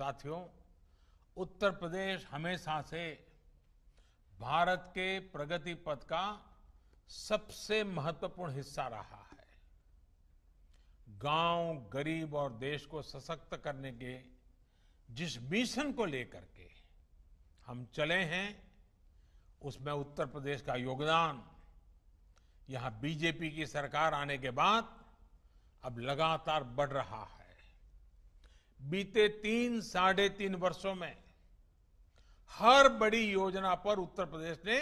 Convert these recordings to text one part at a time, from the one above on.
साथियों उत्तर प्रदेश हमेशा से भारत के प्रगति पथ का सबसे महत्वपूर्ण हिस्सा रहा है गांव गरीब और देश को सशक्त करने के जिस मिशन को लेकर के हम चले हैं उसमें उत्तर प्रदेश का योगदान यहां बीजेपी की सरकार आने के बाद अब लगातार बढ़ रहा है बीते तीन साढ़े तीन वर्षों में हर बड़ी योजना पर उत्तर प्रदेश ने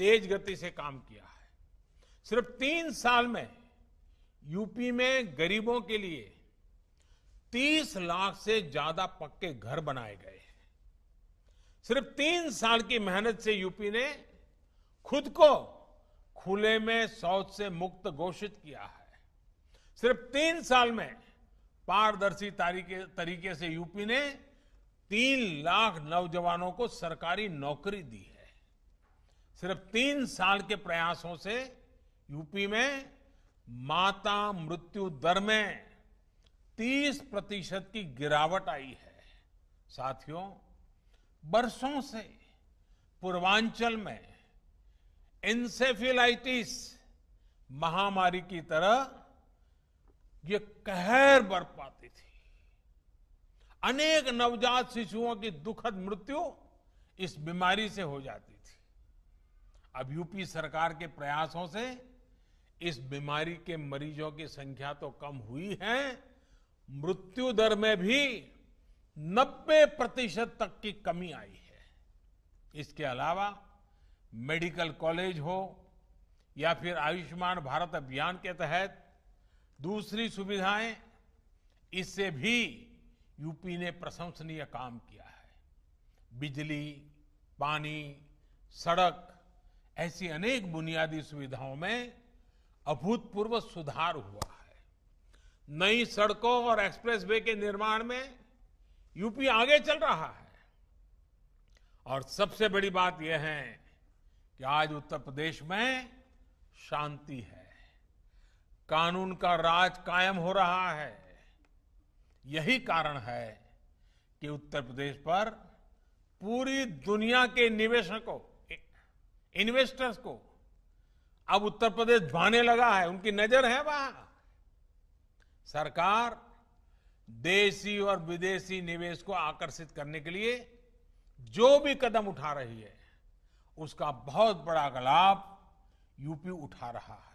तेज गति से काम किया है सिर्फ तीन साल में यूपी में गरीबों के लिए 30 लाख से ज्यादा पक्के घर बनाए गए हैं सिर्फ तीन साल की मेहनत से यूपी ने खुद को खुले में शौच से मुक्त घोषित किया है सिर्फ तीन साल में पारदर्शी तरीके तरीके से यूपी ने तीन लाख नौजवानों को सरकारी नौकरी दी है सिर्फ तीन साल के प्रयासों से यूपी में माता मृत्यु दर में 30 प्रतिशत की गिरावट आई है साथियों बरसों से पूर्वांचल में इंसेफिलाइटिस महामारी की तरह ये कहर पाती थी अनेक नवजात शिशुओं की दुखद मृत्यु इस बीमारी से हो जाती थी अब यूपी सरकार के प्रयासों से इस बीमारी के मरीजों की संख्या तो कम हुई है मृत्यु दर में भी 90 प्रतिशत तक की कमी आई है इसके अलावा मेडिकल कॉलेज हो या फिर आयुष्मान भारत अभियान के तहत दूसरी सुविधाएं इससे भी यूपी ने प्रशंसनीय काम किया है बिजली पानी सड़क ऐसी अनेक बुनियादी सुविधाओं में अभूतपूर्व सुधार हुआ है नई सड़कों और एक्सप्रेसवे के निर्माण में यूपी आगे चल रहा है और सबसे बड़ी बात यह है कि आज उत्तर प्रदेश में शांति है कानून का राज कायम हो रहा है यही कारण है कि उत्तर प्रदेश पर पूरी दुनिया के निवेशकों इन्वेस्टर्स को अब उत्तर प्रदेश भाने लगा है उनकी नजर है वहां सरकार देशी और विदेशी निवेश को आकर्षित करने के लिए जो भी कदम उठा रही है उसका बहुत बड़ा लाभ यूपी उठा रहा है